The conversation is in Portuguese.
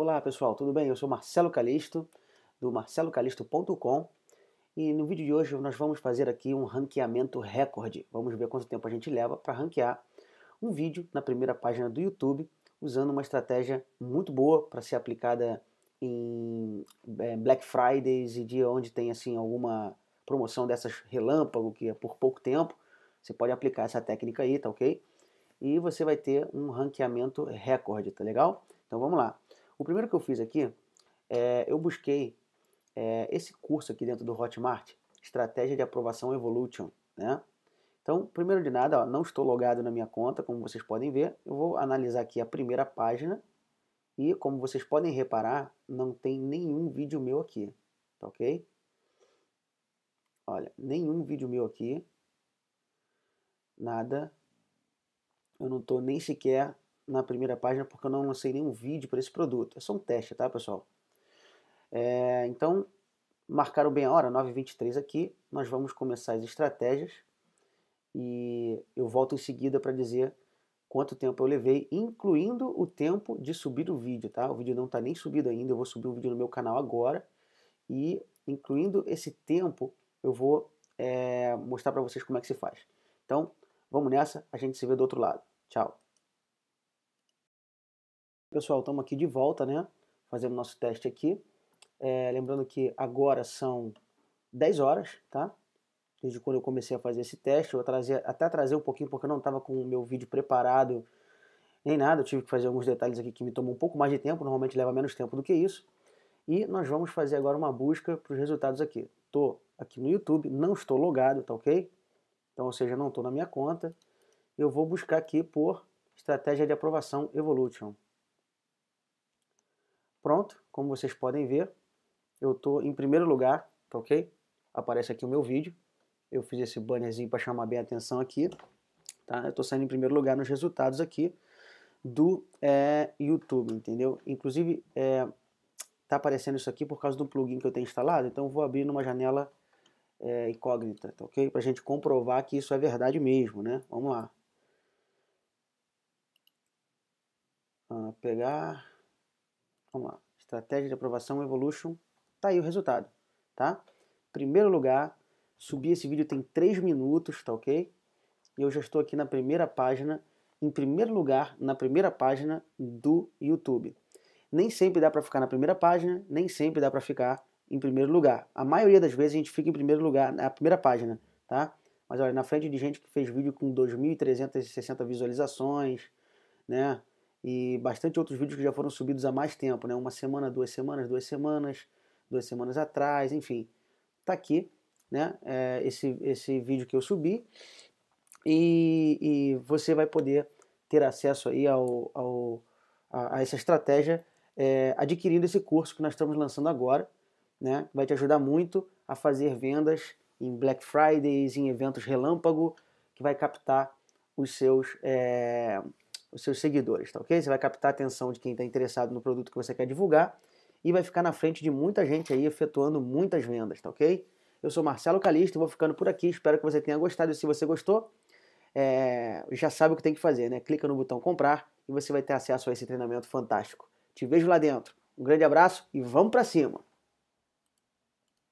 Olá pessoal, tudo bem? Eu sou Marcelo Calisto, do marcelocalisto.com e no vídeo de hoje nós vamos fazer aqui um ranqueamento recorde. Vamos ver quanto tempo a gente leva para ranquear um vídeo na primeira página do YouTube usando uma estratégia muito boa para ser aplicada em é, Black Fridays e dia onde tem assim alguma promoção dessas relâmpago que é por pouco tempo. Você pode aplicar essa técnica aí, tá ok? E você vai ter um ranqueamento recorde, tá legal? Então vamos lá. O primeiro que eu fiz aqui, é, eu busquei é, esse curso aqui dentro do Hotmart, Estratégia de Aprovação Evolution, né? Então, primeiro de nada, ó, não estou logado na minha conta, como vocês podem ver. Eu vou analisar aqui a primeira página e, como vocês podem reparar, não tem nenhum vídeo meu aqui, tá ok? Olha, nenhum vídeo meu aqui, nada. Eu não estou nem sequer na primeira página porque eu não lancei nenhum vídeo para esse produto. É só um teste, tá, pessoal? É, então, marcaram bem a hora, 9h23 aqui. Nós vamos começar as estratégias e eu volto em seguida para dizer quanto tempo eu levei, incluindo o tempo de subir o vídeo, tá? O vídeo não está nem subido ainda, eu vou subir o vídeo no meu canal agora e incluindo esse tempo eu vou é, mostrar para vocês como é que se faz. Então, vamos nessa, a gente se vê do outro lado. Tchau! Pessoal, estamos aqui de volta, né? Fazendo nosso teste aqui. É, lembrando que agora são 10 horas, tá? Desde quando eu comecei a fazer esse teste, eu trazer, até trazer um pouquinho, porque eu não estava com o meu vídeo preparado nem nada. Eu tive que fazer alguns detalhes aqui que me tomam um pouco mais de tempo, normalmente leva menos tempo do que isso. E nós vamos fazer agora uma busca para os resultados aqui. Estou aqui no YouTube, não estou logado, tá ok? Então, ou seja, não estou na minha conta. Eu vou buscar aqui por estratégia de aprovação Evolution. Pronto, como vocês podem ver, eu estou em primeiro lugar, tá ok? Aparece aqui o meu vídeo. Eu fiz esse bannerzinho para chamar bem a atenção aqui. Tá? Eu estou saindo em primeiro lugar nos resultados aqui do é, YouTube, entendeu? Inclusive, é, tá aparecendo isso aqui por causa do plugin que eu tenho instalado, então vou abrir numa janela é, incógnita, tá ok? Pra gente comprovar que isso é verdade mesmo, né? Vamos lá. Ah, pegar... Vamos lá estratégia de aprovação Evolution, tá aí o resultado, tá? Primeiro lugar, subi esse vídeo tem 3 minutos, tá ok? E eu já estou aqui na primeira página, em primeiro lugar, na primeira página do YouTube. Nem sempre dá para ficar na primeira página, nem sempre dá para ficar em primeiro lugar. A maioria das vezes a gente fica em primeiro lugar, na primeira página, tá? Mas olha, na frente de gente que fez vídeo com 2.360 visualizações, né? e bastante outros vídeos que já foram subidos há mais tempo, né? Uma semana, duas semanas, duas semanas, duas semanas atrás, enfim. Tá aqui, né? É, esse, esse vídeo que eu subi e, e, você vai poder ter acesso aí ao, ao a, a, essa estratégia é, adquirindo esse curso que nós estamos lançando agora, né? Vai te ajudar muito a fazer vendas em Black Fridays, em eventos relâmpago, que vai captar os seus é, os seus seguidores, tá ok? Você vai captar a atenção de quem está interessado no produto que você quer divulgar e vai ficar na frente de muita gente aí efetuando muitas vendas, tá ok? Eu sou Marcelo Calista e vou ficando por aqui. Espero que você tenha gostado. se você gostou, é, já sabe o que tem que fazer, né? Clica no botão comprar e você vai ter acesso a esse treinamento fantástico. Te vejo lá dentro. Um grande abraço e vamos para cima!